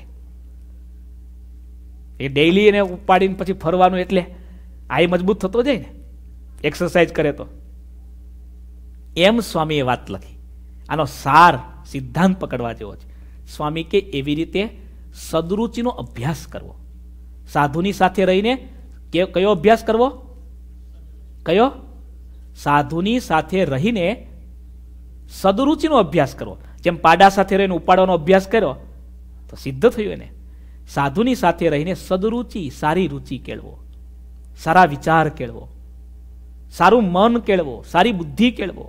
એ ડેઈલી એને ઉપાડીને પછી ફરવાનું એટલે આ મજબૂત થતો જાય ને એક્સરસાઇઝ કરે તો એમ સ્વામીએ વાત લખી આનો સાર સિદ્ધાંત પકડવા જેવો છે સ્વામી કે એવી રીતે સદરુચિનો અભ્યાસ કરવો સાધુની સાથે રહીને કયો અભ્યાસ કરવો કયો સાધુની સાથે રહીને સદરુચિનો અભ્યાસ કરવો જેમ પાડા સાથે રહીને ઉપાડવાનો અભ્યાસ કર્યો તો સિદ્ધ થયું એને સાધુની સાથે રહીને સદરુચિ સારી રુચિ કેળવો સારા વિચાર કેળવો સારું મન કેળવો સારી બુદ્ધિ કેળવો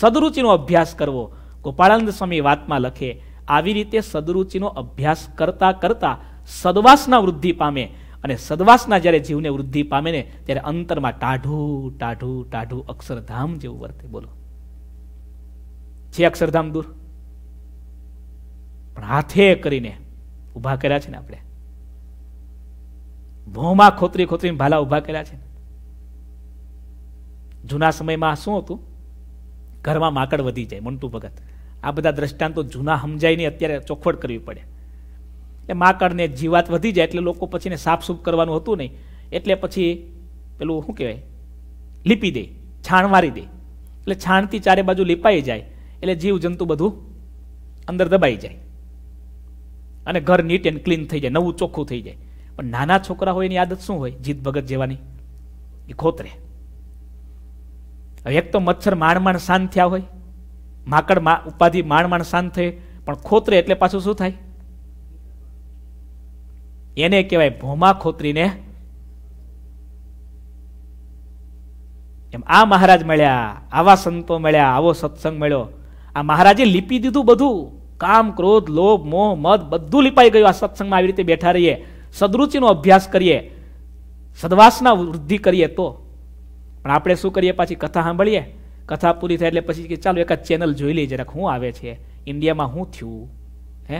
સદરુચિનો અભ્યાસ કરવો ગોપાળાનંદ સ્વામી વાતમાં લખે આવી રીતે સદરુચિનો અભ્યાસ કરતા કરતા સદવાસના વૃદ્ધિ પામે અને સદવાસના જ્યારે જીવને વૃદ્ધિ પામે ને ત્યારે અંતરમાં ટાઢું ટાઢું ટાઢું અક્ષરધામ જેવું વર્તે બોલો છે અક્ષરધામ દૂર પણ હાથે કરીને ઊભા કર્યા છે ને આપણે ભોમાં ખોતરી ખોતરીને ભાલા ઊભા કર્યા છે જૂના સમયમાં શું હતું ઘરમાં માકડ વધી જાય મનતું ભગત આ બધા દ્રષ્ટાંતો જૂના સમજાય નહીં અત્યારે ચોખવટ કરવી પડે એટલે માકડને જીવાત વધી જાય એટલે લોકો પછીને એને સાફસૂફ કરવાનું હતું નહીં એટલે પછી પેલું શું કહેવાય લીપી દે છાણ મારી દે એટલે છાણથી ચારે બાજુ લીપાઈ જાય એટલે જીવજંતુ બધું અંદર દબાઈ જાય અને ઘર નીટ એન્ડ ક્લીન થઈ જાય નવું ચોખ્ખું થઈ જાય પણ નાના છોકરા હોય એની આદત શું હોય જીત ભગત જેવાની એ ખોતરે હવે એક તો મચ્છર માણ માણ શાંત થયા હોય માકડ મા ઉપાધિ માણ માણ શાંત થઈ પણ ખોતરે એટલે પાછું શું થાય એને કહેવાય ભોમા ખોતરીને એમ આ મહારાજ મળ્યા આવા સંતો મળ્યા આવો સત્સંગ મળ્યો આ મહારાજે લીપી દીધું બધું કામ ક્રોધ લોભ મોહ મદ બધું લીપાઈ ગયું આ સત્સંગમાં આવી રીતે બેઠા રહીએ સદરુચિનો અભ્યાસ કરીએ સદવાસના વૃદ્ધિ કરીએ તો પણ આપણે શું કરીએ પાછી કથા સાંભળીએ કથા પૂરી થાય એટલે પછી કે ચાલો એક ચેનલ જોઈ લઈએ જરાક શું આવે છે ઇન્ડિયામાં શું થયું હે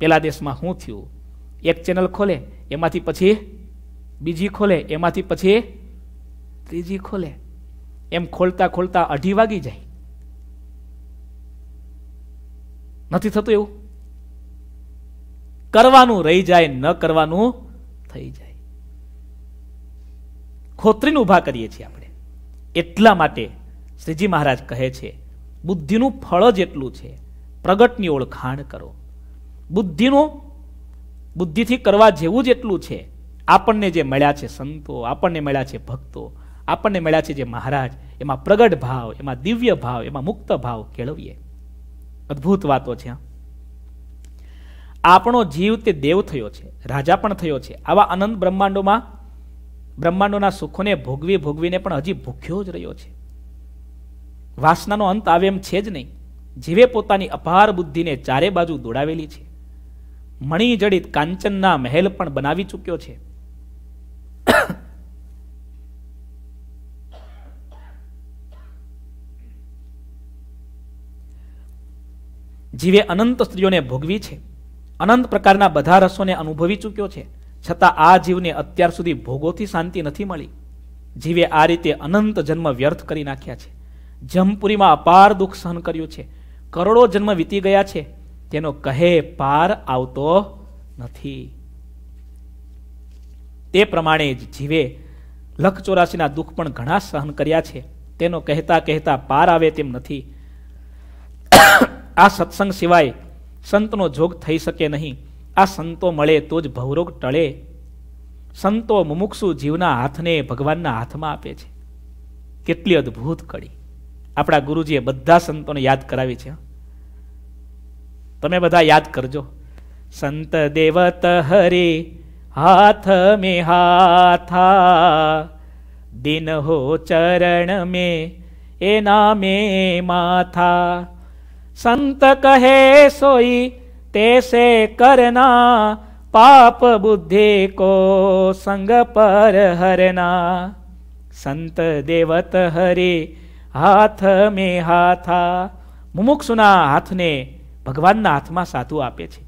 પેલા દેશમાં શું થયું એક ચેનલ ખોલે એમાંથી પછી બીજી ખોલે એમાંથી પછી ત્રીજી ખોલે એમ ખોલતા ખોલતા અઢી વાગી જાય નથી થતું એવું કરવાનું રહી જાય ન કરવાનું થઈ જાય ખોતરીને ઉભા કરીએ છીએ આપણે એટલા માટે શ્રીજી મહારાજ કહે છે બુદ્ધિનું ફળ જેટલું છે પ્રગટની ઓળખાણ કરો બુદ્ધિનું બુદ્ધિથી કરવા જેવું જેટલું છે આપણને જે મળ્યા છે સંતો આપણને મળ્યા છે ભક્તો આપણને મળ્યા છે જે મહારાજ એમાં પ્રગટ ભાવ એમાં દિવ્ય ભાવ એમાં મુક્ત ભાવ કેળવીએ અદ્ભુત વાતો છે આપણો જીવ તે દેવ થયો છે રાજા પણ થયો છે આવા અનંત બ્રહ્માંડોમાં બ્રહ્માંડોના સુખોને ભોગવી ભોગવીને પણ હજી ભૂખ્યો જ રહ્યો છે વાસનાનો અંત આવે એમ છે જ નહીં જીવે પોતાની અપાર બુદ્ધિને ચારે બાજુ દોડાવેલી છે મણિજડિત કાંચનના મહેલ પણ બનાવી ચૂક્યો છે જીવે અનંત સ્ત્રીઓને ભોગવી છે અનંત પ્રકારના બધા રસોને અનુભવી ચૂક્યો છે છતાં આ જીવને અત્યાર સુધી ભોગોથી શાંતિ નથી મળી જીવે આ રીતે અનંત જન્મ વ્યર્થ કરી નાખ્યા છે જમપુરીમાં અપાર દુઃખ સહન કર્યું છે કરોડો જન્મ વીતી ગયા છે તેનો કહે પાર આવતો નથી તે પ્રમાણે જ જીવે લખ ચોરાસીના દુઃખ પણ ઘણા સહન કર્યા છે તેનો કહેતા કહેતા પાર આવે તેમ નથી આ સત્સંગ સિવાય સંતનો જોગ થઈ શકે નહીં આ સંતો મળે તો જ ભવરોગ ટળે સંતો મુમુક્ષુ જીવના હાથને ભગવાનના હાથમાં આપે છે કેટલી અદ્ભુત કડી આપણા ગુરુજીએ બધા સંતોને યાદ કરાવી છે તમે બધા યાદ કરજો સંત દેવત હરે હાથ મે હાથા દિન હો ચરણ મે એના મે માથા સંત કહે સોઈ તેસે કરના પાપ બુદ્ધિ કો સંગ પર હરના સંત દેવત હરે હાથ મે હાથા મુમુક્ષુના હાથને ભગવાનના હાથમાં સાધુ આપે છે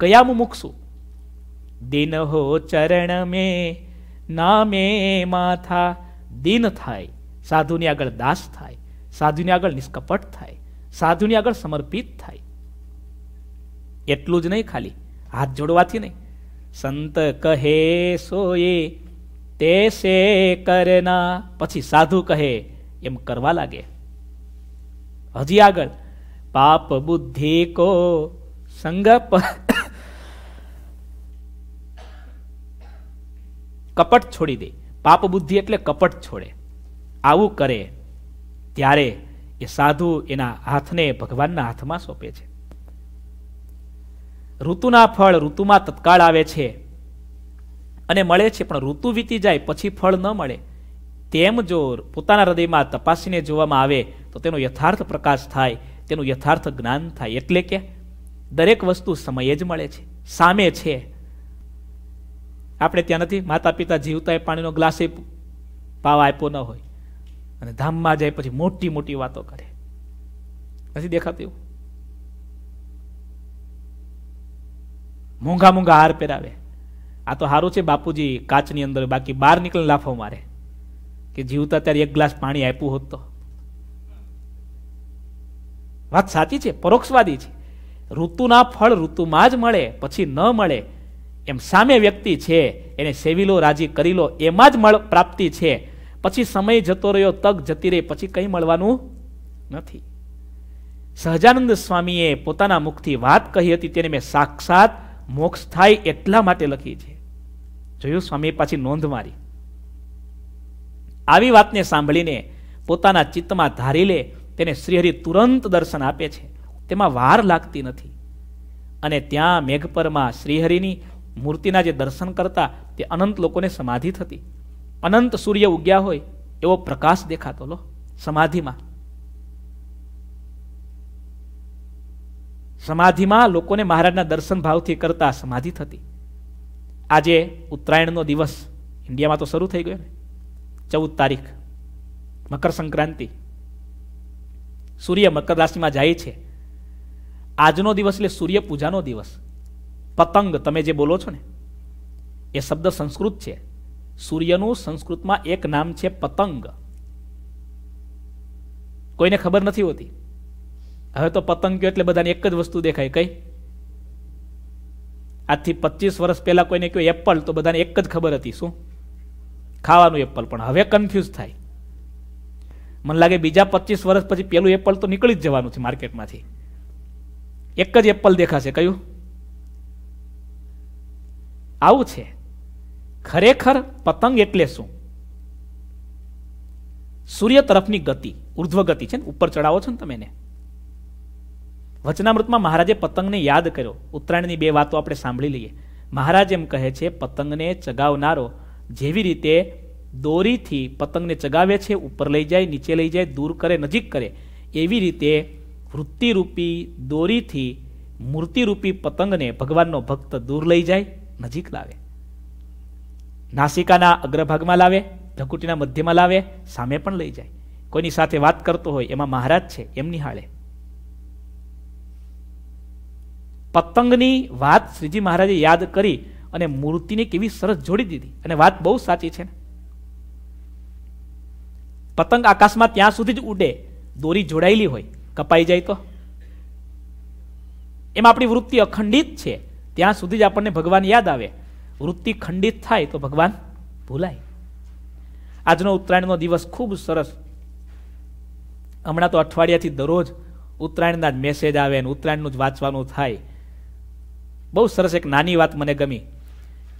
કયા મુમુક્ષુ દિન હો ચરણ મે નામે માથા દિન થાય સાધુની આગળ દાસ થાય સાધુની આગળ નિષ્કપટ થાય સાધુની આગળ સમર્પિત થાય એટલું જ નહીં ખાલી હાથ જોડવાથી નહીં સંત કહે સોએ તે સે કરેના પછી સાધુ કહે એમ કરવા લાગે હજી આગળ પાપ બુદ્ધિ કો સંગ કપટ છોડી દે પાપ બુદ્ધિ એટલે કપટ છોડે આવું કરે ત્યારે એ સાધુ એના હાથને ભગવાનના હાથમાં સોંપે છે ઋતુના ફળ ઋતુમાં તત્કાળ આવે છે અને મળે છે પણ ઋતુ વીતી જાય પછી ફળ ન મળે તેમ જો પોતાના હૃદયમાં તપાસીને જોવામાં આવે તો તેનો યથાર્થ પ્રકાશ થાય તેનું યથાર્થ જ્ઞાન થાય એટલે કે દરેક વસ્તુ સમયે જ મળે છે સામે છે આપણે ત્યાં નથી માતા પિતા જીવતા એ પાણીનો ગ્લાસે પાવા આપ્યો ન હોય અને ધામમાં જાય પછી મોટી મોટી વાતો કરે નથી દેખાતું એવું મોંઘા મોંઘા હાર પહેરાવે આ તો સારું છે બાપુજી કાચની અંદર બાકી બહાર નીકળીને લાફો મારે કે જીવતા ત્યારે એક ગ્લાસ પાણી આપ્યું હોત તો વાત સાચી છે પરોક્ષવાદી છે ઋતુના ફળ ઋતુમાં જ મળે પછી ન મળે એમ સામે વ્યક્તિ છે એને સેવી લો રાજી કરી લો એમાં જ મળ પ્રાપ્તિ છે પછી સમય જતો રહ્યો તક જતી રહી પછી કંઈ મળવાનું નથી સહજાનંદ સ્વામીએ પોતાના મુખથી વાત કહી હતી તેને મેં સાક્ષાત મોક્ષ થાય એટલા માટે લખી છે જોયું સ્વામી પાછી નોંધ મારી આવી વાતને સાંભળીને પોતાના ચિત્તમાં ધારી લે તેને શ્રીહરિ તુરંત દર્શન આપે છે તેમાં વાર લાગતી નથી અને ત્યાં મેઘપરમાં શ્રીહરિની મૂર્તિના જે દર્શન કરતા તે અનંત લોકોને સમાધિ થતી અનંત સૂર્ય ઉગ્યા હોય એવો પ્રકાશ દેખાતો લો સમાધિમાં સમાધિમાં લોકોને મહારાજના દર્શન ભાવથી કરતા સમાધિ થતી આજે ઉત્તરાયણનો દિવસ ઇન્ડિયામાં તો શરૂ થઈ ગયો ને ચૌદ તારીખ મકર સંક્રાંતિ સૂર્ય મકર રાશિમાં જાય છે આજનો દિવસ એટલે સૂર્ય પૂજાનો દિવસ પતંગ તમે જે બોલો છો ને એ શબ્દ સંસ્કૃત છે સૂર્યનું સંસ્કૃતમાં એક નામ છે પતંગ કોઈને ખબર નથી હોતી હવે તો પતંગ કયો એટલે બધાને એક જ વસ્તુ દેખાય કઈ આજથી પચીસ વર્ષ પહેલાં કોઈને કહ્યું એપલ તો બધાને એક જ ખબર હતી શું ખાવાનું એપલ પણ હવે કન્ફ્યુઝ થાય મને લાગે બીજા પચીસ વર્ષ પછી પેલું એપલ તો નીકળી જ જવાનું છે માર્કેટમાંથી એક જ એપલ દેખાશે કયું આવું છે ખરેખર પતંગ એટલે શું સૂર્ય તરફની ગતિ ઉર્ધ્વ ગતિ છે ને ઉપર ચડાવો છો ને તમે એને વચનામૃતમાં મહારાજે પતંગને યાદ કર્યો ઉત્તરાયણની બે વાતો આપણે સાંભળી લઈએ મહારાજ એમ કહે છે પતંગને ચગાવનારો જેવી રીતે દોરીથી પતંગને ચગાવે છે ઉપર લઈ જાય નીચે લઈ જાય દૂર કરે નજીક કરે એવી રીતે વૃત્તિરૂપી દોરીથી મૂર્તિરૂપી પતંગને ભગવાનનો ભક્ત દૂર લઈ જાય નજીક લાવે નાસિકાના અગ્રભાગમાં લાવે ઢકુટીના મધ્યમાં લાવે સામે પણ લઈ જાય કોઈની સાથે વાત કરતો હોય એમાં મહારાજ છે એમની હાળે પતંગની વાત શ્રીજી મહારાજે યાદ કરી અને મૂર્તિને કેવી સરસ જોડી દીધી અને વાત બહુ સાચી છે પતંગ આકાશમાં ત્યાં સુધી જ ઉડે દોરી જોડાયેલી હોય કપાઈ જાય તો એમાં આપણી વૃત્તિ અખંડિત છે ત્યાં સુધી જ આપણને ભગવાન યાદ આવે વૃત્તિ ખંડિત થાય તો ભગવાન ભૂલાય આજનો ઉત્તરાયણનો દિવસ ખૂબ સરસ હમણાં તો અઠવાડિયાથી દરરોજ ઉત્તરાયણના જ મેસેજ આવે ને ઉત્તરાયણનું જ વાંચવાનું થાય બહુ સરસ એક નાની વાત મને ગમી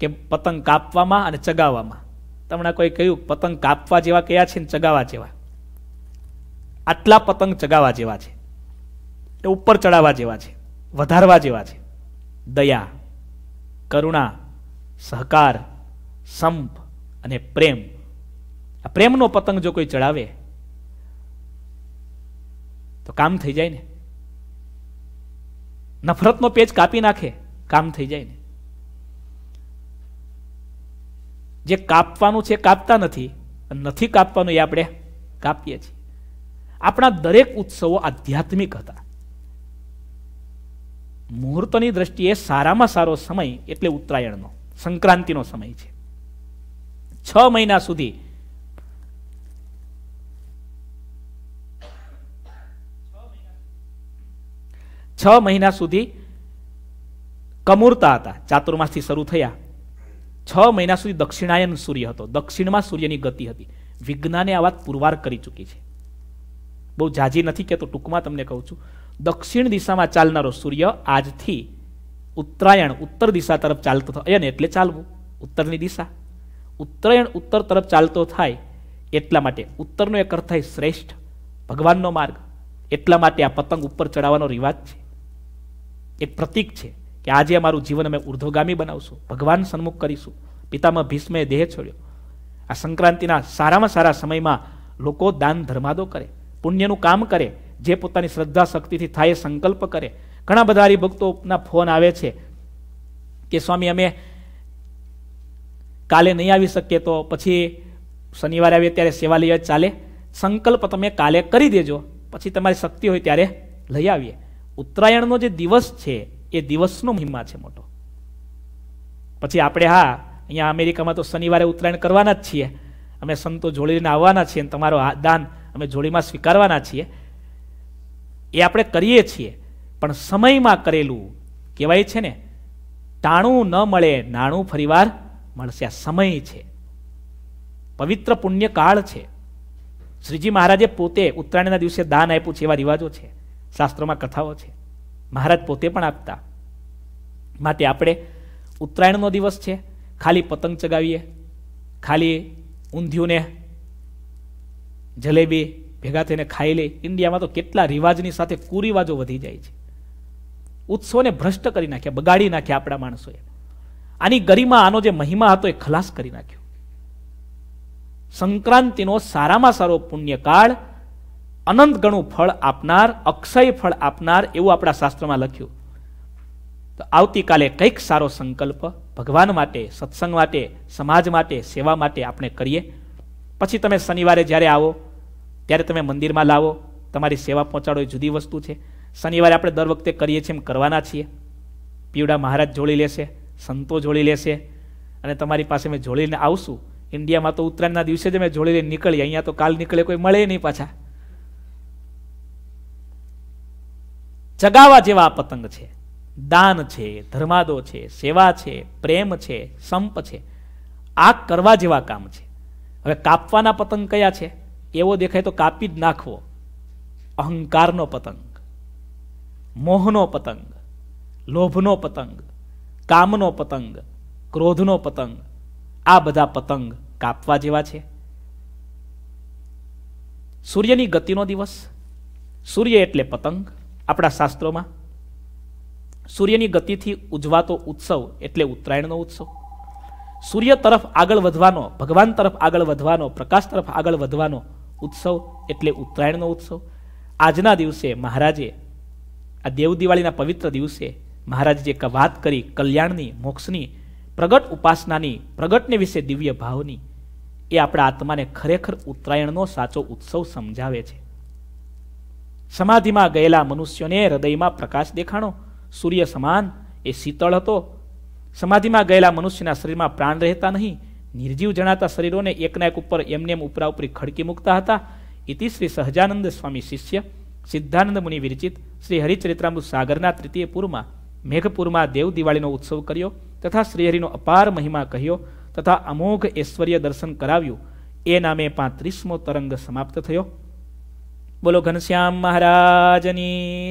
કે પતંગ કાપવામાં અને ચગાવવામાં તમને કોઈ કહ્યું પતંગ કાપવા જેવા કયા છે ને ચગાવવા જેવા આટલા પતંગ ચગાવવા જેવા છે એ ઉપર ચડાવવા જેવા છે વધારવા જેવા છે દયા કરુણા સહકાર સંપ અને પ્રેમ આ પ્રેમનો પતંગ જો કોઈ ચડાવે તો કામ થઈ જાય ને નફરતનો પેજ કાપી નાખે કામ થઈ જાય ને જે કાપવાનું છે કાપતા નથી નથી કાપવાનું એ આપણે કાપીએ છીએ આપણા દરેક ઉત્સવો આધ્યાત્મિક હતા મુહૂર્તની દ્રષ્ટિએ સારામાં સારો સમય એટલે ઉત્તરાયણનો સંક્રાંતિનો સમય છે છ મહિના સુધી છ મહિના સુધી કમૂરતા હતા ચાતુર્માસથી શરૂ થયા છ મહિના સુધી દક્ષિણાયન સૂર્ય હતો દક્ષિણમાં સૂર્યની ગતિ હતી વિજ્ઞાને આ વાત પુરવાર કરી ચૂકી છે બહુ જાજી નથી કહેતો ટૂંકમાં તમને કહું છું દક્ષિણ દિશામાં ચાલનારો સૂર્ય આજથી ઉત્તરાયણ ઉત્તર દિશા તરફ ચાલતો થાય ને એટલે ચાલવું ઉત્તરની દિશા ઉત્તરાયણ ઉત્તર તરફ ચાલતો થાય એટલા માટે ઉત્તરનો એક અર્થ થાય શ્રેષ્ઠ ભગવાનનો માર્ગ એટલા માટે આ પતંગ ઉપર ચડાવવાનો રિવાજ છે એક પ્રતિક છે કે આજે અમારું જીવન અમે ઉર્ધ્વગામી બનાવશું ભગવાન સન્મુખ કરીશું પિતામાં ભીષ્મે દેહ છોડ્યો આ સંક્રાંતિના સારામાં સારા સમયમાં લોકો દાન ધર્માદો કરે પુણ્યનું કામ કરે જે પોતાની શ્રદ્ધા શક્તિથી થાય એ સંકલ્પ કરે ઘણા બધા હરિભક્તોના ફોન આવે છે કે સ્વામી અમે કાલે નહીં આવી શકીએ તો પછી શનિવારે આવીએ ત્યારે સેવા લઈએ ચાલે સંકલ્પ તમે કાલે કરી દેજો પછી તમારી શક્તિ હોય ત્યારે લઈ આવીએ ઉત્તરાયણનો જે દિવસ છે એ દિવસનો મહિમા છે મોટો પછી આપણે હા અહીંયા અમેરિકામાં તો શનિવારે ઉત્તરાયણ કરવાના જ છીએ અમે સંતો જોડીને આવવાના છીએ અને તમારો દાન અમે જોડીમાં સ્વીકારવાના છીએ એ આપણે કરીએ છીએ પણ સમયમાં કરેલું કહેવાય છે ને ટાણું ન મળે નાણું ફરીવાર મળશે આ સમય છે પવિત્ર પુણ્યકાળ છે શ્રીજી મહારાજે પોતે ઉત્તરાયણના દિવસે દાન આપ્યું છે એવા રિવાજો છે શાસ્ત્રોમાં કથાઓ છે મહારાજ પોતે પણ આપતા માટે આપણે ઉત્તરાયણનો દિવસ છે ખાલી પતંગ ચગાવીએ ખાલી ઊંધિયુંને જલેબી ભેગા થઈને ખાઈ લે ઇન્ડિયામાં તો કેટલા રિવાજની સાથે કુરિવાજો વધી જાય છે ઉત્સવને ભ્રષ્ટ કરી નાખ્યા બગાડી નાખ્યા આપણા માણસોએ આની ગરિમા આનો જે મહિમા હતો એ ખલાસ કરી નાખ્યો સંક્રાંતિનો સારામાં સારો પુણ્યકાળ અનંત ગણું ફળ આપનાર અક્ષય ફળ આપનાર એવું આપણા શાસ્ત્રમાં લખ્યું તો આવતીકાલે કંઈક સારો સંકલ્પ ભગવાન માટે સત્સંગ માટે સમાજ માટે સેવા માટે આપણે કરીએ પછી તમે શનિવારે જ્યારે આવો ત્યારે તમે મંદિરમાં લાવો તમારી સેવા પહોંચાડો એ જુદી વસ્તુ છે શનિવારે આપણે દર વખતે કરીએ છીએ એમ કરવાના છીએ પીવડા મહારાજ જોડી લેશે સંતો જોડી લેશે અને તમારી પાસે મેં જોડીને આવશું ઇન્ડિયામાં તો ઉત્તરાયણના દિવસે જ મેં જોડી લઈને નીકળીએ અહીંયા તો કાલ નીકળે કોઈ મળે નહીં પાછા જગાવા જેવા પતંગ છે દાન છે ધર્માદો છે સેવા છે પ્રેમ છે સંપ છે આ કરવા જેવા કામ છે હવે કાપવાના પતંગ કયા છે એવો દેખાય તો કાપી જ નાખવો અહંકારનો પતંગ મોહનો પતંગ લોભનો પતંગ કામનો પતંગ ક્રોધનો પતંગ આ બધા પતંગ કાપવા જેવા છે સૂર્યની ગતિનો દિવસ સૂર્ય એટલે પતંગ આપણા શાસ્ત્રોમાં સૂર્યની ગતિથી ઉજવાતો ઉત્સવ એટલે ઉત્તરાયણનો ઉત્સવ સૂર્ય તરફ આગળ વધવાનો ભગવાન તરફ આગળ વધવાનો પ્રકાશ તરફ આગળ વધવાનો ઉત્સવ એટલે ઉત્તરાયણનો ઉત્સવ આજના દિવસે મહારાજે આ દિવાળીના પવિત્ર દિવસે મહારાજે જે વાત કરી કલ્યાણની મોક્ષની પ્રગટ ઉપાસનાની પ્રગટને વિશે દિવ્ય ભાવની એ આપણા આત્માને ખરેખર ઉત્તરાયણનો સાચો ઉત્સવ સમજાવે છે સમાધિમાં ગયેલા મનુષ્યોને હૃદયમાં પ્રકાશ દેખાણો સૂર્ય સમાન એ શીતળ હતો સમાધિમાં ગયેલા મનુષ્યના શરીરમાં પ્રાણ રહેતા નહીં નિર્જીવ જણાતા શરીરોને એકના એક ઉપર એમને એમ ઉપરા ઉપરી ખડકી મૂકતા હતા ઇતિ શ્રી સહજાનંદ સ્વામી શિષ્ય સિદ્ધાનંદ મુનિ વિરચિત શ્રી હરિચરિત્રામૃત સાગરના તૃતીય પૂરમાં મેઘપુરમાં દેવ દિવાળીનો ઉત્સવ કર્યો તથા શ્રીહરિનો અપાર મહિમા કહ્યો તથા અમોઘ ઐશ્વર્ય દર્શન કરાવ્યું એ નામે પાંત્રીસમો તરંગ સમાપ્ત થયો બોલો ઘનશ્યામ મહારાજની